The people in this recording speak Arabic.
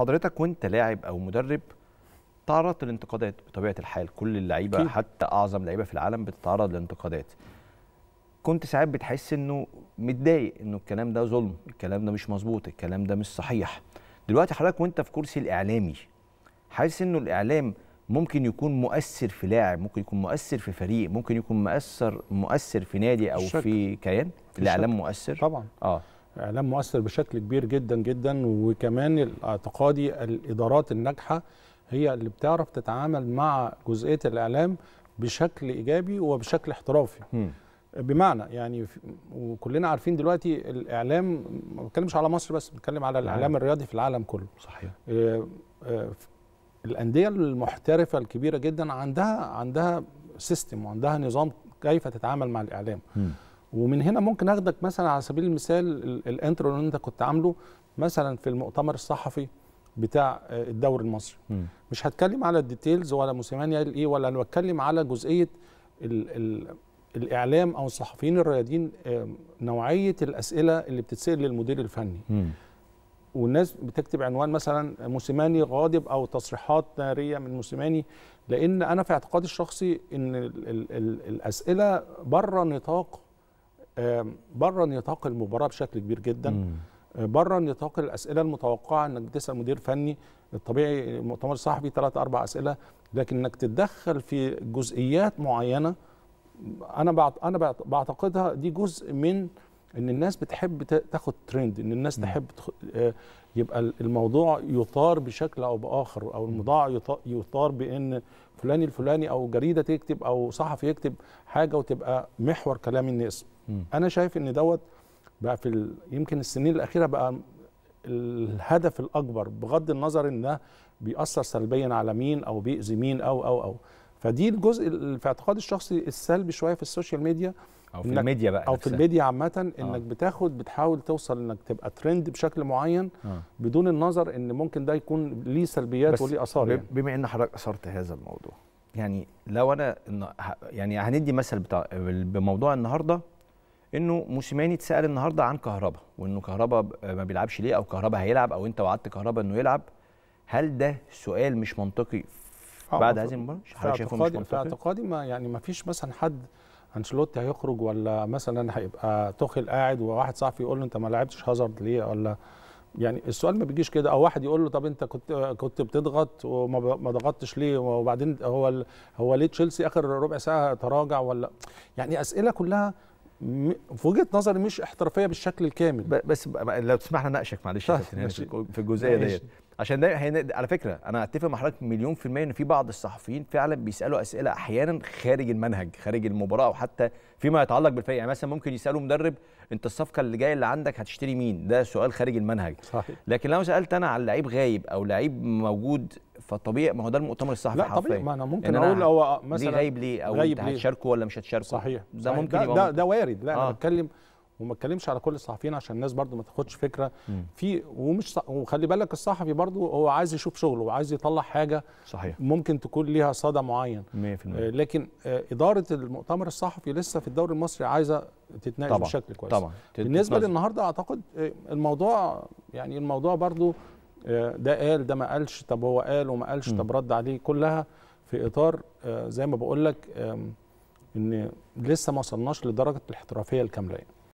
حضرتك وانت لاعب او مدرب تعرضت لانتقادات بطبيعه الحال كل اللعيبه حتى اعظم لعيبه في العالم بتتعرض لانتقادات كنت ساعات بتحس انه متضايق انه الكلام ده ظلم الكلام ده مش مظبوط الكلام ده مش صحيح دلوقتي حضرتك وانت في كرسي الاعلامي حاسس انه الاعلام ممكن يكون مؤثر في لاعب ممكن يكون مؤثر في فريق ممكن يكون مؤثر مؤثر في نادي او في كيان الاعلام مؤثر طبعا اه اعلام مؤثر بشكل كبير جدا جدا وكمان اعتقادي الادارات الناجحه هي اللي بتعرف تتعامل مع جزئيه الاعلام بشكل ايجابي وبشكل احترافي م. بمعنى يعني وكلنا عارفين دلوقتي الاعلام ما بتكلمش على مصر بس بتكلم على نعم. الاعلام الرياضي في العالم كله صحيح آه، آه، الانديه المحترفه الكبيره جدا عندها عندها سيستم وعندها نظام كيف تتعامل مع الاعلام م. ومن هنا ممكن اخدك مثلا على سبيل المثال الانترو اللي انت كنت عامله مثلا في المؤتمر الصحفي بتاع آه، الدوري المصري م. مش هتكلم على الديتيلز ولا موسيماني قال ايه ولا انا بتكلم على جزئيه الـ الـ الاعلام او الصحفيين الرياضيين نوعيه الاسئله اللي بتتسال للمدير الفني م. والناس بتكتب عنوان مثلا موسيماني غاضب او تصريحات ناريه من موسيماني لان انا في اعتقادي الشخصي ان الـ الـ الـ الاسئله بره نطاق بره نطاق المباراه بشكل كبير جدا بره نطاق الاسئله المتوقعه انك بتسال مدير فني الطبيعي مؤتمر صحفي ثلاث اربع اسئله لكن انك تتدخل في جزئيات معينه انا انا بعتقدها دي جزء من ان الناس بتحب تاخد ترند ان الناس م. تحب آه، يبقى الموضوع يثار بشكل او باخر او الموضوع يثار بان فلان الفلاني او جريده تكتب او صحفي يكتب حاجه وتبقى محور كلام الناس م. انا شايف ان دوت بقى في ال... يمكن السنين الاخيره بقى الهدف الاكبر بغض النظر انه بيأثر سلبيا على مين او بيأذي مين او او او فدي الجزء في اعتقادي الشخصي السلبي شويه في السوشيال ميديا او في الميديا بقى او في الميديا عامه آه. انك بتاخد بتحاول توصل انك تبقى ترند بشكل معين آه. بدون النظر ان ممكن ده يكون ليه سلبيات وليه اثار يعني. بما ان حضرتك اثرت هذا الموضوع يعني لو انا يعني هندي مثل بتاع بموضوع النهارده انه موسيماني اتسال النهارده عن كهربا وانه كهربا ما بيلعبش ليه او كهربا هيلعب او انت وعدت كهربا انه يلعب هل ده سؤال مش منطقي بعد هذه المباراه مش حضرتك شايفه مش منطقي في اعتقادي ما يعني ما فيش مثلا حد انشلوتي هيخرج ولا مثلا هيبقى توخيل قاعد وواحد صحفي يقول له انت ما لعبتش هازارد ليه ولا يعني السؤال ما بيجيش كده او واحد يقول له طب انت كنت كنت بتضغط وما ضغطتش ليه وبعدين هو هو ليه تشيلسي اخر ربع ساعه تراجع ولا يعني اسئله كلها في وجهه نظري مش احترافيه بالشكل الكامل بس لو تسمح لنا ناقشك معلش طيب، يعني في الجزئيه ديت عشان ده على فكره انا اتفق مع حضرتك مليون في الميه ان في بعض الصحفيين فعلا بيسالوا اسئله احيانا خارج المنهج خارج المباراه او حتى فيما يتعلق بالفريق يعني مثلا ممكن يسالوا مدرب انت الصفقه اللي جايه اللي عندك هتشتري مين ده سؤال خارج المنهج صحيح. لكن لو سالت انا على لعيب غايب او لعيب موجود فطبيعي ما هو ده المؤتمر الصحفي لا طبيعي ما انا ممكن أنا اقول هو مثلا ليه غايب ليه او غايب انت هتشاركه ولا مش هتشاركه صحيح ده صحيح. ممكن ده, ده, ده وارد لا آه. انا بتكلم وما اتكلمش على كل الصحفيين عشان الناس برضو ما تاخدش فكره في ومش وخلي بالك الصحفي برضو هو عايز يشوف شغله وعايز يطلع حاجه صحيح ممكن تكون ليها صدى معين 100% آه، لكن آه، اداره المؤتمر الصحفي لسه في الدوري المصري عايزه تتناقش بشكل كويس طبعا بالنسبه للنهارده اعتقد آه، الموضوع يعني الموضوع برضو ده قال ده ما قالش طب هو قال وما قالش طب رد عليه كلها في اطار زي ما بقول لك ان لسه ما وصلناش لدرجه الاحترافيه الكامله يعني.